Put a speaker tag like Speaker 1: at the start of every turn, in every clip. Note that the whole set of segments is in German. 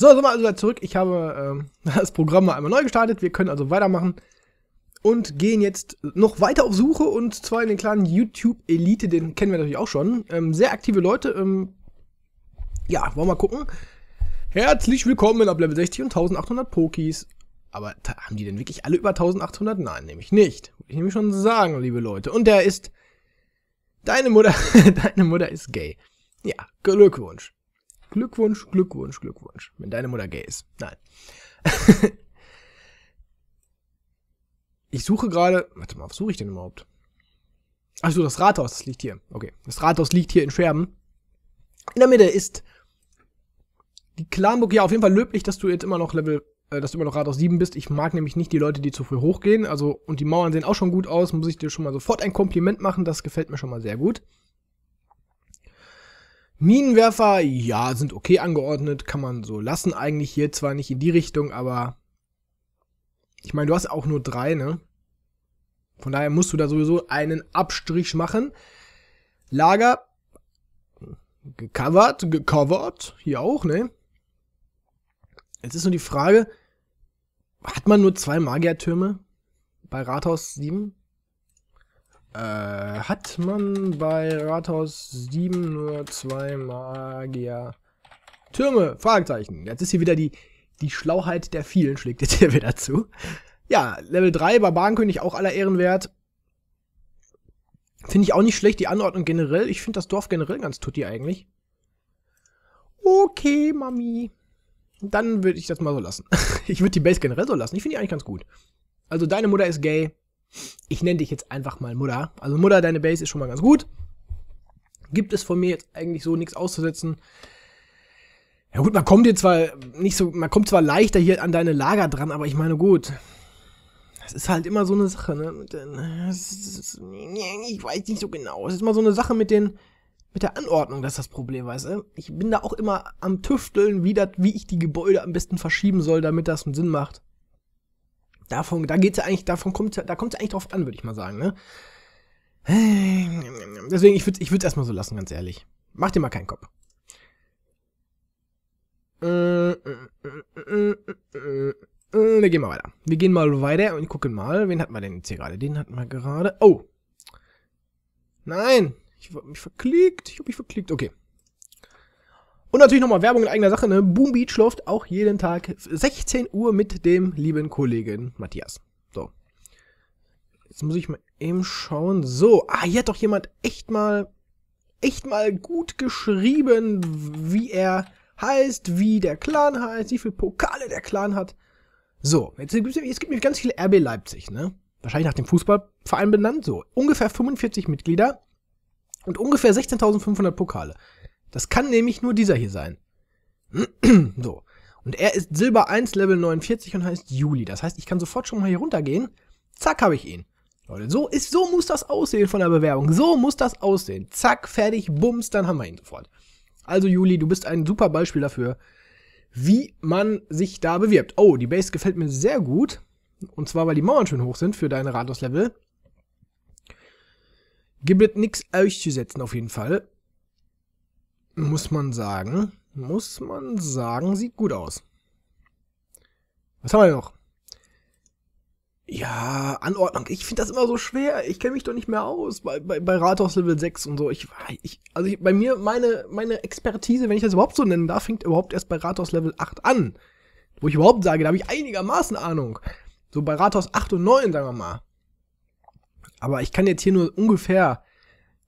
Speaker 1: So, sind wir also wieder zurück. Ich habe äh, das Programm mal einmal neu gestartet. Wir können also weitermachen und gehen jetzt noch weiter auf Suche und zwar in den kleinen YouTube-Elite, den kennen wir natürlich auch schon. Ähm, sehr aktive Leute. Ähm, ja, wollen wir mal gucken. Herzlich willkommen ab Level 60 und 1800 Pokis. Aber haben die denn wirklich alle über 1800? Nein, nämlich nicht. Würde ich nämlich schon sagen, liebe Leute. Und der ist... Deine Mutter... deine Mutter ist gay. Ja, Glückwunsch. Glückwunsch, Glückwunsch, Glückwunsch. Wenn deine Mutter gay ist. Nein. ich suche gerade. Warte mal, was suche ich denn überhaupt? Achso, das Rathaus, das liegt hier. Okay, das Rathaus liegt hier in Scherben. In der Mitte ist die Klamburg. Ja, auf jeden Fall löblich, dass du jetzt immer noch Level, äh, dass du immer noch Rathaus 7 bist. Ich mag nämlich nicht die Leute, die zu früh hochgehen. Also, und die Mauern sehen auch schon gut aus. Muss ich dir schon mal sofort ein Kompliment machen. Das gefällt mir schon mal sehr gut. Minenwerfer, ja, sind okay angeordnet, kann man so lassen. Eigentlich hier zwar nicht in die Richtung, aber ich meine, du hast auch nur drei, ne? Von daher musst du da sowieso einen Abstrich machen. Lager gecovert, gecovert, hier auch, ne? Jetzt ist nur die Frage, hat man nur zwei Magiertürme bei Rathaus 7? Äh, hat man bei Rathaus 7 nur zwei Magier? Türme? Fragezeichen. Jetzt ist hier wieder die, die Schlauheit der vielen, schlägt jetzt hier wieder zu. Ja, Level 3, Barbarenkönig auch aller Ehrenwert. Finde ich auch nicht schlecht, die Anordnung generell. Ich finde das Dorf generell ganz tutti eigentlich. Okay, Mami. Dann würde ich das mal so lassen. ich würde die Base generell so lassen. Ich finde die eigentlich ganz gut. Also, deine Mutter ist gay. Ich nenne dich jetzt einfach mal Mutter. Also Mutter, deine Base ist schon mal ganz gut. Gibt es von mir jetzt eigentlich so nichts auszusetzen. Ja gut, man kommt dir zwar nicht so, man kommt zwar leichter hier an deine Lager dran, aber ich meine gut. Das ist halt immer so eine Sache, ne? Ich weiß nicht so genau. Es ist immer so eine Sache mit den, mit der Anordnung, das ist das Problem, weißt du? Ich bin da auch immer am Tüfteln, wie, dat, wie ich die Gebäude am besten verschieben soll, damit das einen Sinn macht. Davon, da geht's ja eigentlich, davon kommt da kommt es eigentlich drauf an, würde ich mal sagen, ne? Deswegen, ich würde es ich erstmal so lassen, ganz ehrlich. Mach dir mal keinen Kopf. Wir gehen mal weiter. Wir gehen mal weiter und gucken mal. Wen hatten wir denn jetzt hier gerade? Den hatten wir gerade. Oh! Nein! Ich habe mich verklickt. Ich habe mich verklickt. Okay. Und natürlich nochmal Werbung in eigener Sache, ne? Boom Beach läuft auch jeden Tag 16 Uhr mit dem lieben Kollegen Matthias. So. Jetzt muss ich mal eben schauen. So, ah, hier hat doch jemand echt mal, echt mal gut geschrieben, wie er heißt, wie der Clan heißt, wie viele Pokale der Clan hat. So, jetzt gibt es gibt nämlich ganz viele RB Leipzig, ne? Wahrscheinlich nach dem Fußballverein benannt, so. Ungefähr 45 Mitglieder und ungefähr 16.500 Pokale. Das kann nämlich nur dieser hier sein. so. Und er ist Silber 1, Level 49 und heißt Juli. Das heißt, ich kann sofort schon mal hier runtergehen. Zack, habe ich ihn. Leute, so, ist, so muss das aussehen von der Bewerbung. So muss das aussehen. Zack, fertig, bums, dann haben wir ihn sofort. Also Juli, du bist ein super Beispiel dafür, wie man sich da bewirbt. Oh, die Base gefällt mir sehr gut. Und zwar, weil die Mauern schön hoch sind für deine Rathauslevel. Gibt nichts auszusetzen auf jeden Fall muss man sagen, muss man sagen, sieht gut aus. Was haben wir noch? Ja, Anordnung. Ich finde das immer so schwer. Ich kenne mich doch nicht mehr aus bei, bei, bei Rathaus Level 6 und so. Ich, ich also ich, bei mir, meine, meine Expertise, wenn ich das überhaupt so nennen darf, fängt überhaupt erst bei Rathaus Level 8 an. Wo ich überhaupt sage, da habe ich einigermaßen Ahnung. So bei Rathaus 8 und 9, sagen wir mal. Aber ich kann jetzt hier nur ungefähr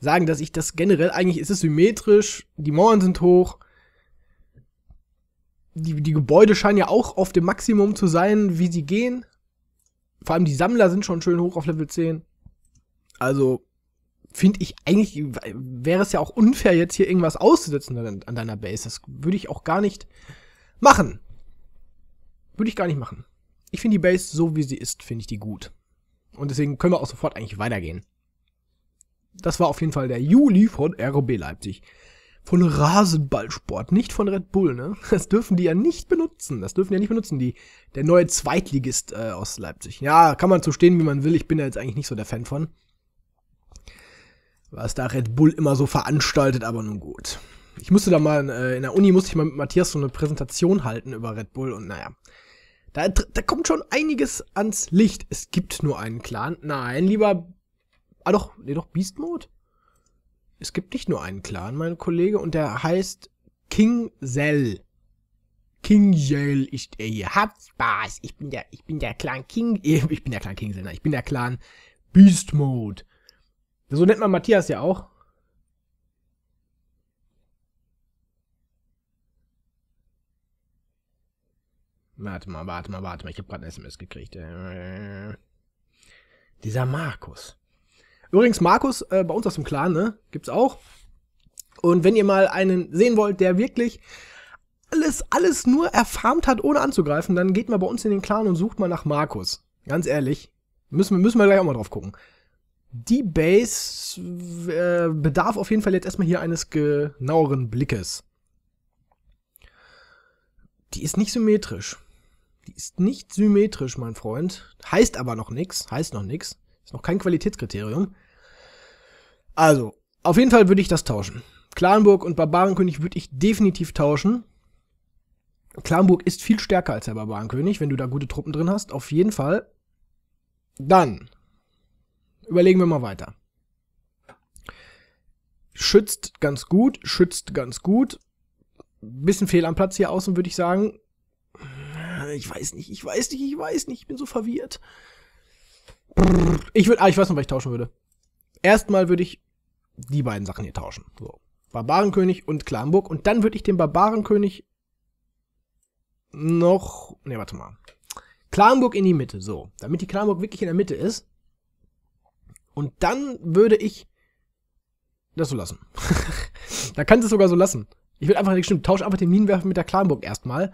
Speaker 1: sagen, dass ich das generell, eigentlich ist es symmetrisch, die Mauern sind hoch, die, die Gebäude scheinen ja auch auf dem Maximum zu sein, wie sie gehen. Vor allem die Sammler sind schon schön hoch auf Level 10. Also finde ich eigentlich, wäre es ja auch unfair, jetzt hier irgendwas auszusetzen an, an deiner Base. Das würde ich auch gar nicht machen. Würde ich gar nicht machen. Ich finde die Base so, wie sie ist, finde ich die gut. Und deswegen können wir auch sofort eigentlich weitergehen. Das war auf jeden Fall der Juli von RB Leipzig. Von Rasenballsport, nicht von Red Bull, ne? Das dürfen die ja nicht benutzen. Das dürfen die ja nicht benutzen, die, der neue Zweitligist äh, aus Leipzig. Ja, kann man so stehen, wie man will. Ich bin da jetzt eigentlich nicht so der Fan von. Was da Red Bull immer so veranstaltet, aber nun gut. Ich musste da mal, äh, in der Uni musste ich mal mit Matthias so eine Präsentation halten über Red Bull und naja. Da, da kommt schon einiges ans Licht. Es gibt nur einen Clan. Nein, lieber Ah doch, nee, doch, Beast Mode? Es gibt nicht nur einen Clan, mein Kollege, und der heißt King Zell. King Zell ist er hier. Habt Spaß. Ich bin der, ich bin der Clan King, ich bin der Clan King Zell, nein, ich bin der Clan Beast Mode. So nennt man Matthias ja auch. Warte mal, warte mal, warte mal. Ich habe gerade ein SMS gekriegt. Äh, dieser Markus. Übrigens, Markus, äh, bei uns aus dem Clan, ne? Gibt's auch. Und wenn ihr mal einen sehen wollt, der wirklich alles, alles nur erfarmt hat, ohne anzugreifen, dann geht mal bei uns in den Clan und sucht mal nach Markus. Ganz ehrlich. Müssen, wir müssen wir gleich auch mal drauf gucken. Die Base äh, bedarf auf jeden Fall jetzt erstmal hier eines genaueren Blickes. Die ist nicht symmetrisch. Die ist nicht symmetrisch, mein Freund. Heißt aber noch nichts. Heißt noch nichts. Ist noch kein Qualitätskriterium. Also, auf jeden Fall würde ich das tauschen. Klarenburg und Barbarenkönig würde ich definitiv tauschen. Klarenburg ist viel stärker als der Barbarenkönig, wenn du da gute Truppen drin hast. Auf jeden Fall. Dann überlegen wir mal weiter. Schützt ganz gut, schützt ganz gut. Bisschen fehl am Platz hier außen, würde ich sagen. Ich weiß nicht, ich weiß nicht, ich weiß nicht, ich bin so verwirrt. Brrr. Ich würde, ah, ich weiß noch, was ich tauschen würde. Erstmal würde ich die beiden Sachen hier tauschen. So. Barbarenkönig und Klamburg. Und dann würde ich den Barbarenkönig noch. Ne, warte mal. Klamburg in die Mitte, so. Damit die Klamburg wirklich in der Mitte ist. Und dann würde ich das so lassen. da kannst du es sogar so lassen. Ich würde einfach, stimmt, tausch einfach den Minenwerfer mit der Klamburg erstmal.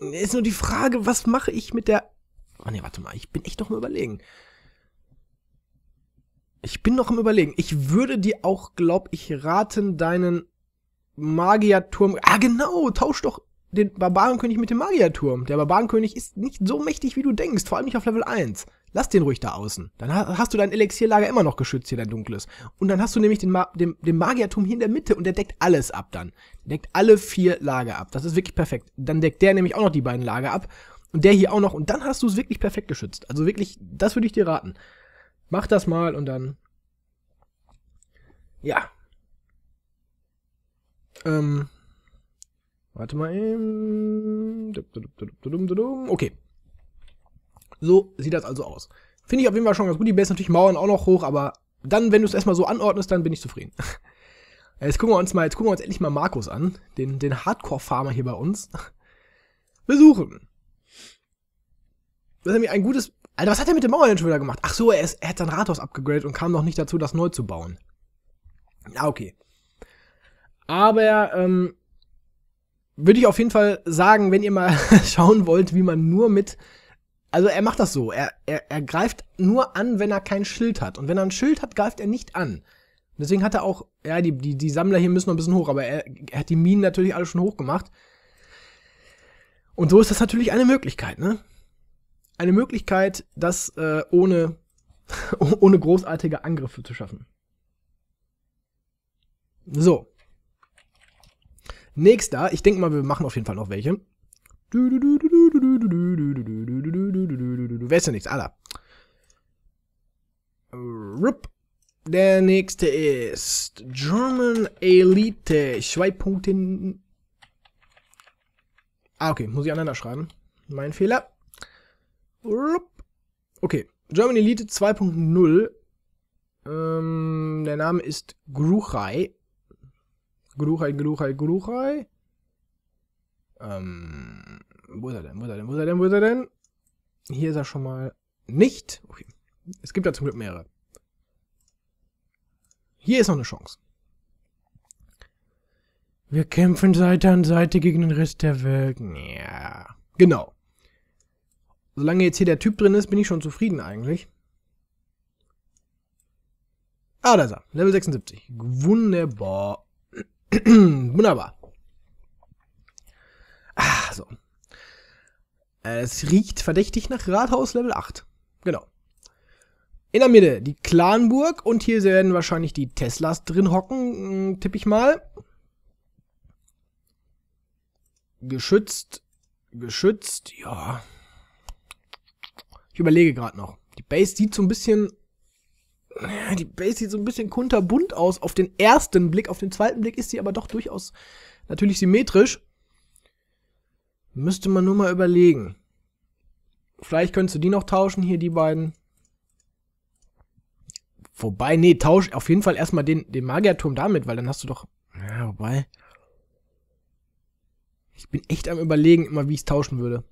Speaker 1: Ist nur die Frage, was mache ich mit der. Oh ne, warte mal, ich bin echt noch mal überlegen. Ich bin noch im Überlegen. Ich würde dir auch, glaub ich, raten, deinen Magierturm. Ah, genau, tausch doch den Barbarenkönig mit dem Magierturm. Der Barbarenkönig ist nicht so mächtig, wie du denkst, vor allem nicht auf Level 1. Lass den ruhig da außen. Dann hast du dein Elixierlager immer noch geschützt hier, dein dunkles. Und dann hast du nämlich den, Ma den, den Magierturm hier in der Mitte und der deckt alles ab dann. Der deckt alle vier Lager ab. Das ist wirklich perfekt. Dann deckt der nämlich auch noch die beiden Lager ab und der hier auch noch. Und dann hast du es wirklich perfekt geschützt. Also wirklich, das würde ich dir raten. Mach das mal und dann. Ja. Ähm. Warte mal eben. Okay. So sieht das also aus. Finde ich auf jeden Fall schon ganz gut. Die Base natürlich Mauern auch noch hoch, aber dann, wenn du es erstmal so anordnest, dann bin ich zufrieden. Jetzt gucken wir uns mal, jetzt gucken wir uns endlich mal Markus an, den, den Hardcore-Farmer hier bei uns. Besuchen. Das ist nämlich ein gutes Alter, was hat er mit dem Mauer denn schon wieder gemacht? Ach so, er, ist, er hat sein Rathaus abgegradet und kam noch nicht dazu, das neu zu bauen. Ah, okay. Aber ähm, würde ich auf jeden Fall sagen, wenn ihr mal schauen wollt, wie man nur mit. Also er macht das so. Er, er, er greift nur an, wenn er kein Schild hat. Und wenn er ein Schild hat, greift er nicht an. Deswegen hat er auch. Ja, die, die, die Sammler hier müssen noch ein bisschen hoch, aber er, er hat die Minen natürlich alle schon hochgemacht. Und so ist das natürlich eine Möglichkeit, ne? eine Möglichkeit, das äh, ohne, ohne großartige Angriffe zu schaffen. So. Nächster, ich denke mal, wir machen auf jeden Fall noch welche. Du ist denn nichts? Alla. Rup. Der nächste ist German Elite. Zwei Punkte. Ah, okay, muss ich aneinander schreiben. Mein Fehler. Okay, German Elite 2.0. Ähm, der Name ist Gruchai. Gruchai, Gruchai, Gruchai. Ähm, wo ist er denn? Wo ist er denn? Wo ist er denn? Wo ist er denn? Hier ist er schon mal nicht. Okay. Es gibt ja zum Glück mehrere. Hier ist noch eine Chance. Wir kämpfen Seite an Seite gegen den Rest der Welt. Ja. Genau. Solange jetzt hier der Typ drin ist, bin ich schon zufrieden eigentlich. Ah, da ist er. Level 76. Wunderbar. Wunderbar. Ach so. Äh, es riecht verdächtig nach Rathaus Level 8. Genau. In der Mitte die Clanburg und hier werden wahrscheinlich die Teslas drin hocken, mm, tippe ich mal. Geschützt, geschützt, ja. Ich überlege gerade noch. Die Base sieht so ein bisschen. Die Base sieht so ein bisschen kunterbunt aus auf den ersten Blick. Auf den zweiten Blick ist sie aber doch durchaus natürlich symmetrisch. Müsste man nur mal überlegen. Vielleicht könntest du die noch tauschen, hier die beiden. Wobei, nee, tausch auf jeden Fall erstmal den, den Magierturm damit, weil dann hast du doch. Ja, wobei. Ich bin echt am überlegen, immer wie ich es tauschen würde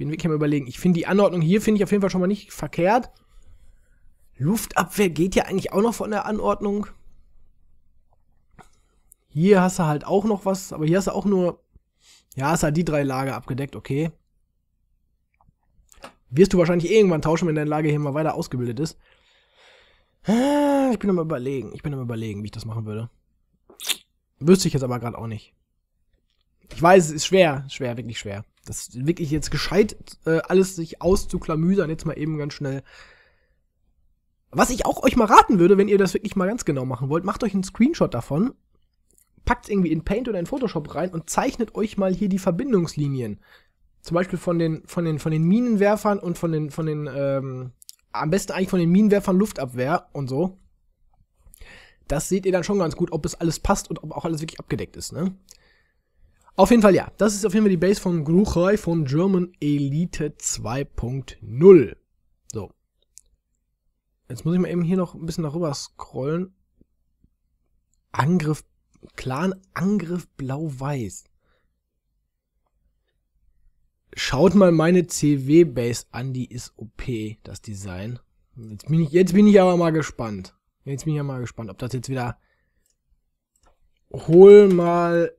Speaker 1: bin wirklich am überlegen. Ich finde die Anordnung hier finde ich auf jeden Fall schon mal nicht verkehrt. Luftabwehr geht ja eigentlich auch noch von der Anordnung. Hier hast du halt auch noch was, aber hier hast du auch nur, ja, hast halt die drei Lager abgedeckt, okay. Wirst du wahrscheinlich irgendwann tauschen, wenn deine Lage hier mal weiter ausgebildet ist. Ah, ich bin am überlegen, ich bin am überlegen, wie ich das machen würde. Wüsste ich jetzt aber gerade auch nicht. Ich weiß, es ist schwer, schwer, wirklich schwer. Das ist wirklich jetzt gescheit, äh, alles sich auszuklamüsern, jetzt mal eben ganz schnell. Was ich auch euch mal raten würde, wenn ihr das wirklich mal ganz genau machen wollt, macht euch einen Screenshot davon, packt irgendwie in Paint oder in Photoshop rein und zeichnet euch mal hier die Verbindungslinien. Zum Beispiel von den, von den, von den Minenwerfern und von den, von den, ähm, am besten eigentlich von den Minenwerfern Luftabwehr und so. Das seht ihr dann schon ganz gut, ob es alles passt und ob auch alles wirklich abgedeckt ist, ne? Auf jeden Fall ja, das ist auf jeden Fall die Base von Gruchoi von German Elite 2.0. So. Jetzt muss ich mal eben hier noch ein bisschen darüber scrollen. Angriff, Clan Angriff Blau-Weiß. Schaut mal meine CW-Base an, die ist OP, das Design. Jetzt bin ich, jetzt bin ich aber mal gespannt. Jetzt bin ich aber mal gespannt, ob das jetzt wieder... Hol mal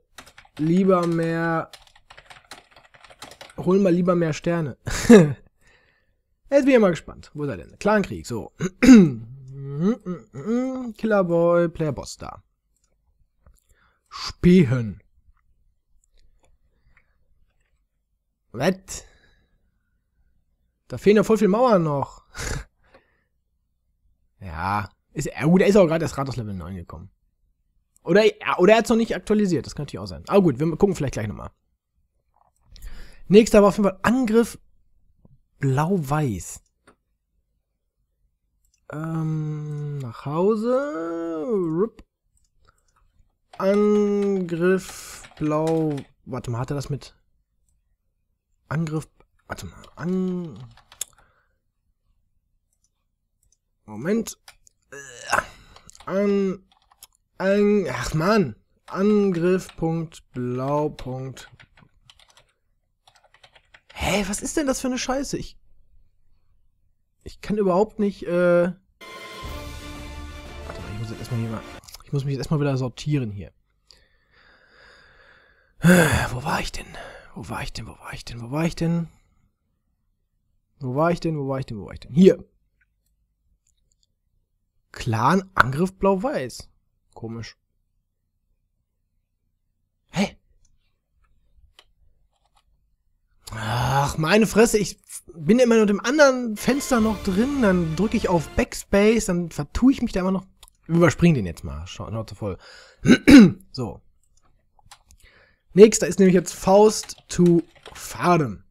Speaker 1: lieber mehr. Holen wir lieber mehr Sterne. Jetzt bin ich mal gespannt. Wo ist er denn? Clankrieg, so. Killerboy, Player Boss da. Spähen. Wett. Da fehlen ja voll viel Mauern noch. ja. Ist, ja, gut, er ist auch gerade erst gerade aus Level 9 gekommen. Oder, oder er hat es noch nicht aktualisiert, das könnte natürlich auch sein. Aber gut, wir gucken vielleicht gleich nochmal. Nächster war auf jeden Fall Angriff Blau-Weiß. Ähm, nach Hause. Rup. Angriff Blau. Warte mal, hat er das mit Angriff. Warte mal. An. Moment. Äh, an. An, ach man, Angriff.blau. Hä, was ist denn das für eine Scheiße? Ich, ich kann überhaupt nicht, äh... Warte mal, ich muss jetzt erstmal hier mal... Ich muss mich jetzt erstmal wieder sortieren hier. Wo war ich denn? Wo war ich denn? Wo war ich denn? Wo war ich denn? Wo war ich denn? Wo war ich denn? Wo war ich denn? Hier. Clan Angriff Blau-Weiß. Komisch. Hä? Ach, meine Fresse, ich bin immer nur dem anderen Fenster noch drin, dann drücke ich auf Backspace, dann vertue ich mich da immer noch. Überspring den jetzt mal, Schau, Schnauze voll. so. Nächster ist nämlich jetzt Faust to Faden.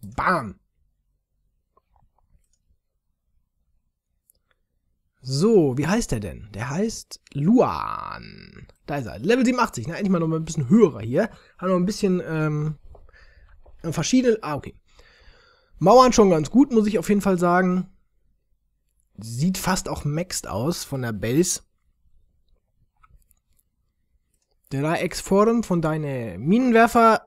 Speaker 1: Bam. So, wie heißt der denn? Der heißt Luan. Da ist er. Level 87. Na, ne? endlich mal noch ein bisschen höherer hier. Hat noch ein bisschen ähm, verschiedene. Ah, okay. Mauern schon ganz gut, muss ich auf jeden Fall sagen. Sieht fast auch maxed aus von der Base. Drei Ex-Forum von deine Minenwerfer.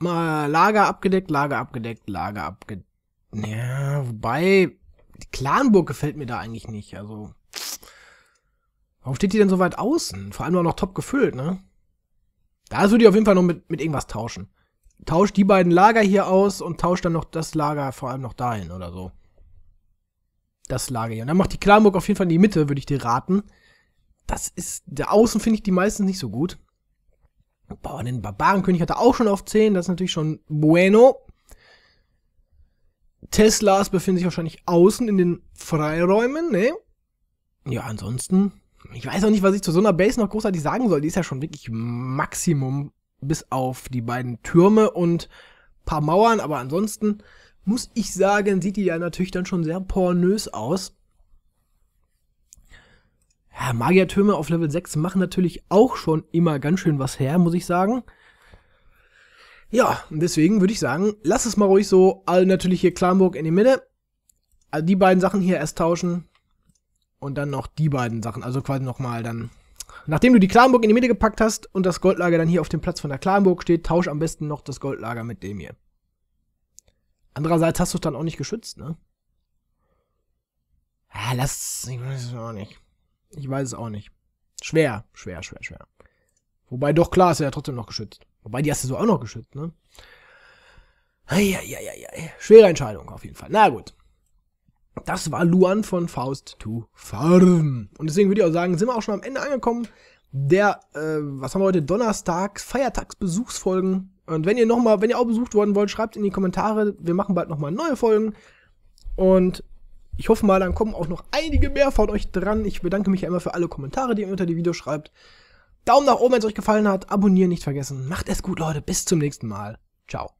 Speaker 1: Mal Lager abgedeckt, Lager abgedeckt, Lager abgedeckt. Ja, wobei, die Clanburg gefällt mir da eigentlich nicht. Also, Warum steht die denn so weit außen? Vor allem auch noch top gefüllt, ne? Da würde ich auf jeden Fall noch mit, mit irgendwas tauschen. Tausch die beiden Lager hier aus und tausch dann noch das Lager vor allem noch dahin oder so. Das Lager hier. Und dann macht die Klamburg auf jeden Fall in die Mitte, würde ich dir raten. Das ist, da Außen finde ich die meistens nicht so gut. Boah, den Barbarenkönig hat er auch schon auf 10, das ist natürlich schon bueno. Teslas befinden sich wahrscheinlich außen in den Freiräumen, ne? Ja, ansonsten ich weiß auch nicht, was ich zu so einer Base noch großartig sagen soll. Die ist ja schon wirklich Maximum bis auf die beiden Türme und paar Mauern, aber ansonsten muss ich sagen, sieht die ja natürlich dann schon sehr pornös aus. Ja, Magiertürme auf Level 6 machen natürlich auch schon immer ganz schön was her, muss ich sagen. Ja, deswegen würde ich sagen, lass es mal ruhig so, also natürlich hier Klamburg in die Mitte. Also die beiden Sachen hier erst tauschen, und dann noch die beiden Sachen. Also quasi nochmal dann. Nachdem du die Klarenburg in die Mitte gepackt hast und das Goldlager dann hier auf dem Platz von der Klarenburg steht, tausch am besten noch das Goldlager mit dem hier. Andererseits hast du es dann auch nicht geschützt, ne? Ah, lass, ich weiß es auch nicht. Ich weiß es auch nicht. Schwer, schwer, schwer, schwer. Wobei doch klar ist er ja trotzdem noch geschützt. Wobei die hast du so auch noch geschützt, ne? Eieieiei. Schwere Entscheidung auf jeden Fall. Na gut. Das war Luan von Faust to Farm. Und deswegen würde ich auch sagen, sind wir auch schon am Ende angekommen. Der, äh, was haben wir heute? Donnerstag, Feiertagsbesuchsfolgen. Und wenn ihr nochmal, wenn ihr auch besucht worden wollt, schreibt in die Kommentare. Wir machen bald nochmal neue Folgen. Und ich hoffe mal, dann kommen auch noch einige mehr von euch dran. Ich bedanke mich ja immer für alle Kommentare, die ihr unter die Videos schreibt. Daumen nach oben, wenn es euch gefallen hat. Abonnieren nicht vergessen. Macht es gut, Leute. Bis zum nächsten Mal. Ciao.